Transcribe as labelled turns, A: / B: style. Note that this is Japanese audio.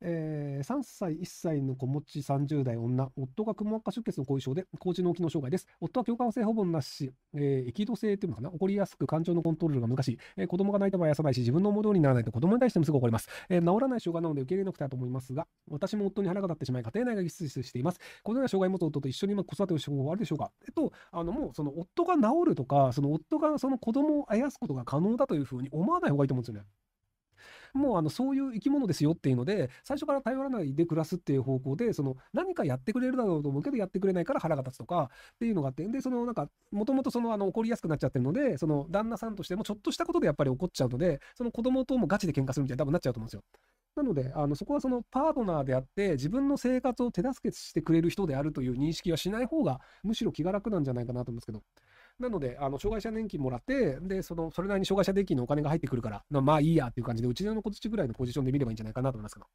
A: えー、3歳、1歳の子持ち30代女、夫がくも膜下出血の後遺症で、高知脳機能障害です。夫は共感性ほぼなし、えー、易度性ていうのかな、起こりやすく感情のコントロールが難しい、えー、子供が泣いた場あやさないし、自分の思う通りにならないと子供に対してもすぐ怒ります。えー、治らない障害なので受け入れなくてはと思いますが、私も夫に腹が立ってしまい、家庭内がギスギスしています。このような障害を持つ夫と一緒に今子育てをした方法はあるでしょうかえっと、あの、もうその夫が治るとか、その夫がその子供をあやすことが可能だというふうに思わない方がいいと思うんですよね。もうあのそういう生き物ですよっていうので、最初から頼らないで暮らすっていう方向で、その何かやってくれるだろうと思うけど、やってくれないから腹が立つとかっていうのがあって、で、そのなんか、もともとそのあの怒りやすくなっちゃってるので、その旦那さんとしてもちょっとしたことでやっぱり怒っちゃうので、その子供ともガチで喧嘩するみたいな多分なっちゃうと思うんですよ。なので、あのそこはそのパートナーであって、自分の生活を手助けしてくれる人であるという認識はしない方が、むしろ気が楽なんじゃないかなと思うんですけど。なので、あの、障害者年金もらって、で、その、それなりに障害者年金のお金が入ってくるから、まあいいやっていう感じで、うちの子たちぐらいのポジションで見ればいいんじゃないかなと思いますけど。